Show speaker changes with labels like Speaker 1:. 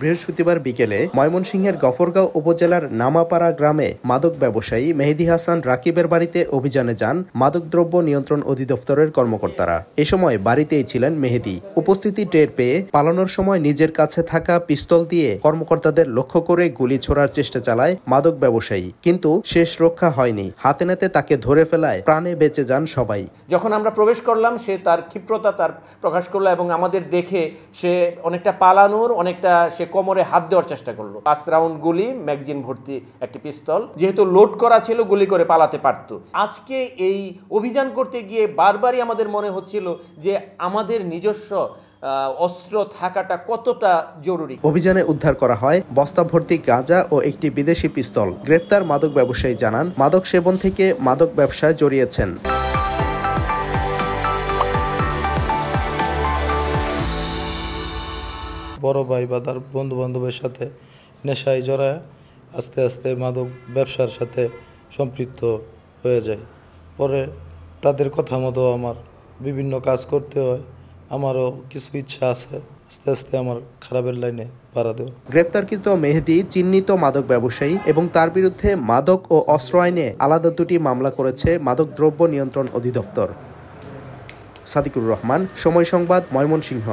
Speaker 1: বৃহস্পতিবার বিকেলে ময়মনসিংহের গফরগাঁও উপজেলার নামাপাড়া গ্রামে মাদক ব্যবসায়ী মেহেদি হাসান রাকিবের বাড়িতে অভিযানে যান মাদকদ্রব্য নিয়ন্ত্রণ অধিদপ্তরের কর্মকর্তারা এ সময় বাড়িতেই ছিলেন মেহেদি উপস্থিতি টের পেয়ে পালানোর সময় নিজের কাছে থাকা পিস্তল দিয়ে কর্মকর্তাদের লক্ষ্য করে গুলি ছোড়ার চেষ্টা চালায় মাদক ব্যবসায়ী কিন্তু শেষ রক্ষা হয়নি হাতে নাতে তাকে ধরে ফেলায় প্রাণে বেঁচে যান সবাই
Speaker 2: যখন আমরা প্রবেশ করলাম সে তার ক্ষিপ্রতা তার প্রকাশ করলো এবং আমাদের দেখে সে অনেকটা পালানোর অনেকটা সে সে কোমরে হাত দেওয়ার চেষ্টা করলো পাঁচ রাউন্ড গুলি ম্যাগজিন ভর্তি একটি পিস্তল যেহেতু লোড করা ছিল গুলি করে পালাতে পারত আজকে এই অভিযান করতে গিয়ে বারবারই আমাদের মনে হচ্ছিল যে আমাদের নিজস্ব অস্ত্র থাকাটা কতটা জরুরি
Speaker 1: অভিযানে উদ্ধার করা হয় বস্তা ভর্তি গাঁজা ও একটি বিদেশি পিস্তল গ্রেপ্তার মাদক ব্যবসায়ী জানান মাদক সেবন থেকে মাদক ব্যবসায় জড়িয়েছেন
Speaker 3: বড় ভাই বা তার বন্ধুবান্ধবের সাথে নেশায় জড়ায় আস্তে আস্তে মাদক ব্যবসার সাথে সম্পৃক্ত হয়ে যায় পরে তাদের কথা মতো আমার বিভিন্ন কাজ করতে হয় আমারও কিছু ইচ্ছা আছে আস্তে আস্তে আমার খারাপের লাইনে পাড়া দেব মেহেদি চিহ্নিত
Speaker 1: মাদক ব্যবসায়ী এবং তার বিরুদ্ধে মাদক ও অস্ত্র আইনে আলাদা দুটি মামলা করেছে মাদক দ্রব্য নিয়ন্ত্রণ অধিদপ্তর সাদিকুর রহমান সময় সংবাদ ময়মনসিংহ